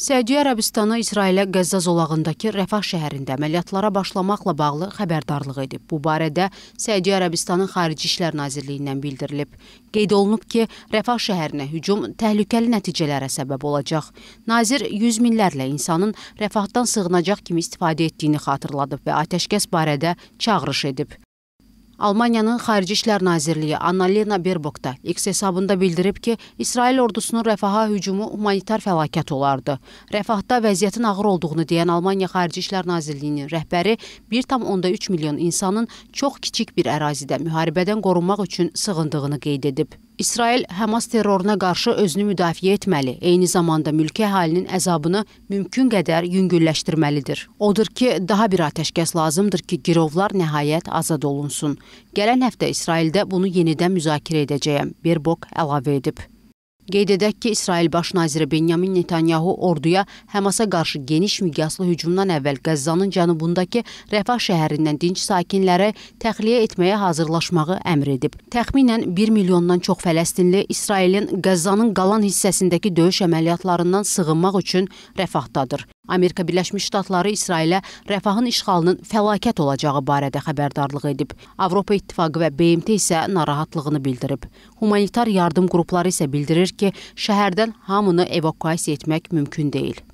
Səudiyyə Ərəbistanı İsrailə Qəzza zolağındakı Rəfah şəhərində əməliyyatlara başlamaqla bağlı xəbərdarlıq edib. Bu barədə Səudiyyə Ərəbistanın Xarici İşlər Nazirliyindən bildirilib. Qeyd olunub ki, Rəfah şəhərinə hücum təhlükəli nəticələrə səbəb olacaq. Nazir 100 minlərlə insanın Rəfahdan sığınacaq kimi istifadə etdiyini xatırladıb və atəşkəs barədə çağırış edib. Almaniyanın Xarici İşlər Nazirliyi Annalena Berbok da X hesabında bildirib ki, İsrail ordusunun Rəfaha hücumu humanitar fəlakət olardı. Rəfahda vəziyyətin ağır olduğunu deyən Almaniya Xarici İşlər Nazirliyinin rəhbəri 1,3 milyon insanın çox kiçik bir ərazidə müharibədən qorunmaq üçün sığındığını qeyd edib. İsrail Həmas terroruna qarşı özünü müdafiə etməli, eyni zamanda mülki əhalinin əzabını mümkün qədər yüngülləşdirməlidir. Odur ki, daha bir atəşkəs lazımdır ki, girovlar nəhayət azad olunsun. Gələn həftə İsraildə bunu yenidən müzakirə edəcəyəm, Berbok əlavə edib. Qeyd edək ki, İsrail Baş naziri Benyamin Netanyahu orduya Həmasa qarşı geniş miqyaslı hücumdan əvvəl Qəzzanın cənubundakı Rəfah şəhərindən dinc sakinləri təxliyə etməyə hazırlaşmağı əmr edib. Təxminən 1 milyondan çox fələstinli İsrailin Qəzzanın qalan hissəsindəki döyüş əməliyyatlarından sığınmaq üçün Rəfahdadır. Amerika Birləşmiş Ştatları İsrailə Rəfahın işğalının fəlakət olacağı barədə xəbərdarlıq edib. Avropa İttifaqı və BMT isə narahatlığını bildirib. Humanitar yardım qrupları isə bildirir ki, şəhərdən hamını evakuasiya etmək mümkün deyil.